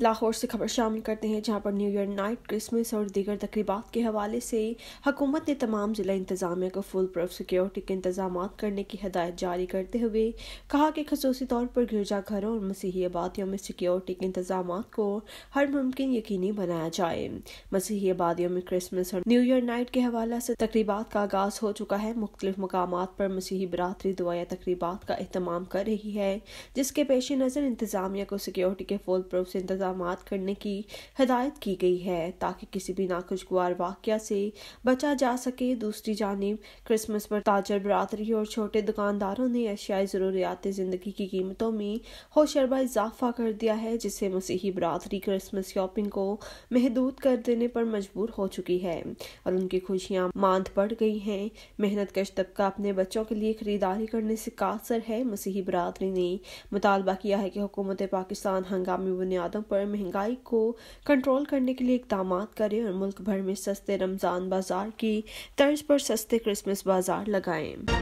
लाहौर से खबर शामिल करते हैं जहां पर न्यू ईयर नाइट क्रिसमस और दीगर तकरीबा के हवाले से हकूमत ने तमाम ज़िला इंतजामिया को फुल प्रूफ सिक्योरिटी के इंतजाम करने की हदायत जारी करते हुए कहा कि खसूसी तौर पर गिरजाघरों और मसीही आबादियों में सिक्योरिटी के इंतजाम को हर मुमकिन यकीनी बनाया जाए मसीही आबादियों में क्रिसमस और न्यू ईयर नाइट के हवाले से तकरीबा का आगाज़ हो चुका है मुख्तलिफ मकाम पर मसीही बरतरी दुआया तकरीबा का अहतमाम कर रही है जिसके पेश नज़र इंतजामिया को सिक्योरिटी के फुल प्रूफ इंतजाम इकदाम करने की हदायत की गई है ताकि किसी भी नाखुशगवार वाक़ से बचा जा सके दूसरी जानब क्रिसमस पर ताजर बरदरी और छोटे दुकानदारों ने अशियाई ज़रूरियात ज़िंदगी की कीमतों में होशरबा इजाफा कर दिया है जिससे मसीही बरदरी क्रिसमस शॉपिंग को महदूद कर देने पर मजबूर हो चुकी है और उनकी खुशियाँ मांद बढ़ गई हैं मेहनत कश तबका अपने बच्चों के लिए खरीदारी करने से कासर है मसीही बरदरी ने मुतालबा किया है कि हुकूमत पाकिस्तान हंगामी बुनियादों पर महंगाई को कंट्रोल करने के लिए इकदाम करें और मुल्क भर में सस्ते रमज़ान बाज़ार की तर्ज पर सस्ते क्रिसमस बाज़ार लगाएं